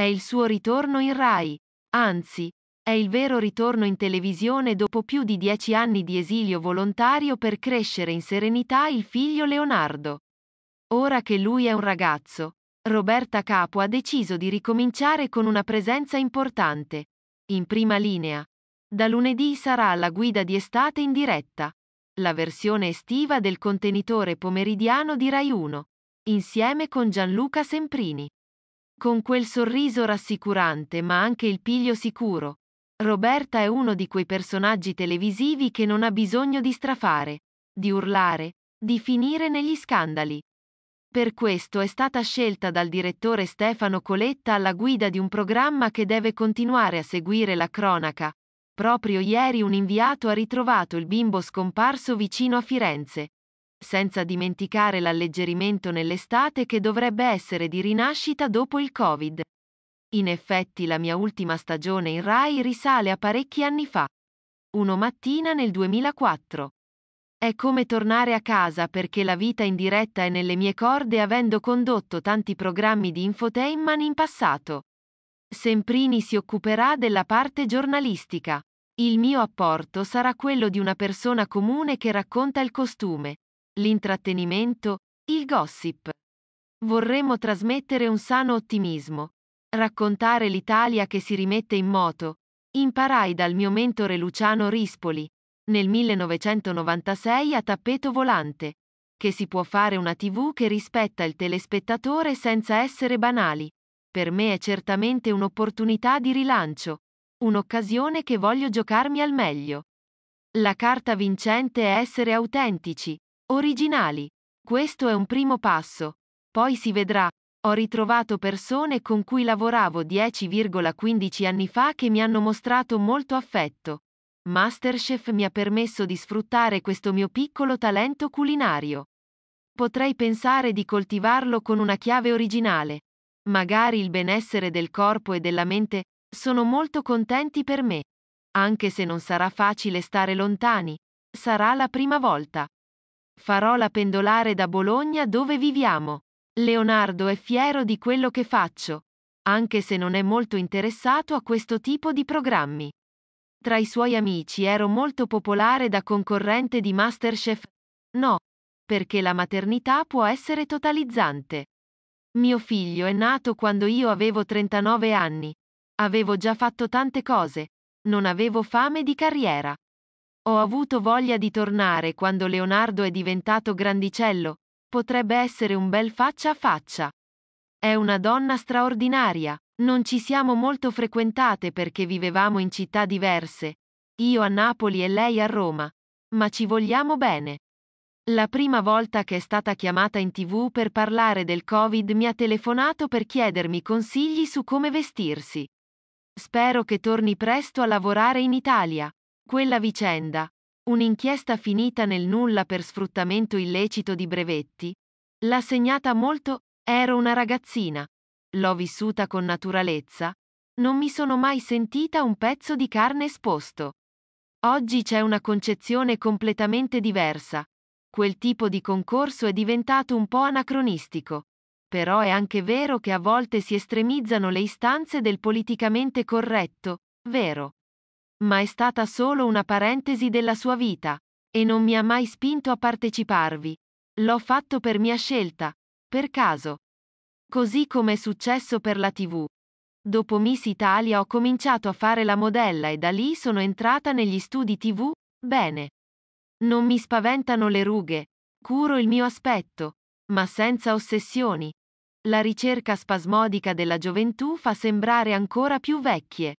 È il suo ritorno in Rai. Anzi, è il vero ritorno in televisione dopo più di dieci anni di esilio volontario per crescere in serenità il figlio Leonardo. Ora che lui è un ragazzo, Roberta Capo ha deciso di ricominciare con una presenza importante. In prima linea. Da lunedì sarà alla guida di estate in diretta. La versione estiva del contenitore pomeridiano di Rai 1. Insieme con Gianluca Semprini. Con quel sorriso rassicurante ma anche il piglio sicuro, Roberta è uno di quei personaggi televisivi che non ha bisogno di strafare, di urlare, di finire negli scandali. Per questo è stata scelta dal direttore Stefano Coletta alla guida di un programma che deve continuare a seguire la cronaca. Proprio ieri un inviato ha ritrovato il bimbo scomparso vicino a Firenze senza dimenticare l'alleggerimento nell'estate che dovrebbe essere di rinascita dopo il Covid. In effetti la mia ultima stagione in Rai risale a parecchi anni fa. Uno mattina nel 2004. È come tornare a casa perché la vita in diretta è nelle mie corde avendo condotto tanti programmi di infotainment in passato. Semprini si occuperà della parte giornalistica. Il mio apporto sarà quello di una persona comune che racconta il costume, l'intrattenimento, il gossip. Vorremmo trasmettere un sano ottimismo, raccontare l'Italia che si rimette in moto. Imparai dal mio mentore Luciano Rispoli, nel 1996 a tappeto volante, che si può fare una TV che rispetta il telespettatore senza essere banali. Per me è certamente un'opportunità di rilancio, un'occasione che voglio giocarmi al meglio. La carta vincente è essere autentici, Originali. Questo è un primo passo. Poi si vedrà. Ho ritrovato persone con cui lavoravo 10,15 anni fa che mi hanno mostrato molto affetto. Masterchef mi ha permesso di sfruttare questo mio piccolo talento culinario. Potrei pensare di coltivarlo con una chiave originale. Magari il benessere del corpo e della mente sono molto contenti per me. Anche se non sarà facile stare lontani, sarà la prima volta farò la pendolare da Bologna dove viviamo. Leonardo è fiero di quello che faccio, anche se non è molto interessato a questo tipo di programmi. Tra i suoi amici ero molto popolare da concorrente di Masterchef. No, perché la maternità può essere totalizzante. Mio figlio è nato quando io avevo 39 anni. Avevo già fatto tante cose. Non avevo fame di carriera. Ho avuto voglia di tornare quando Leonardo è diventato grandicello. Potrebbe essere un bel faccia a faccia. È una donna straordinaria. Non ci siamo molto frequentate perché vivevamo in città diverse. Io a Napoli e lei a Roma. Ma ci vogliamo bene. La prima volta che è stata chiamata in tv per parlare del Covid mi ha telefonato per chiedermi consigli su come vestirsi. Spero che torni presto a lavorare in Italia. Quella vicenda, un'inchiesta finita nel nulla per sfruttamento illecito di brevetti, l'ha segnata molto, ero una ragazzina, l'ho vissuta con naturalezza, non mi sono mai sentita un pezzo di carne esposto. Oggi c'è una concezione completamente diversa. Quel tipo di concorso è diventato un po' anacronistico. Però è anche vero che a volte si estremizzano le istanze del politicamente corretto, vero? ma è stata solo una parentesi della sua vita, e non mi ha mai spinto a parteciparvi. L'ho fatto per mia scelta, per caso. Così come è successo per la TV. Dopo Miss Italia ho cominciato a fare la modella e da lì sono entrata negli studi TV, bene. Non mi spaventano le rughe, curo il mio aspetto, ma senza ossessioni. La ricerca spasmodica della gioventù fa sembrare ancora più vecchie.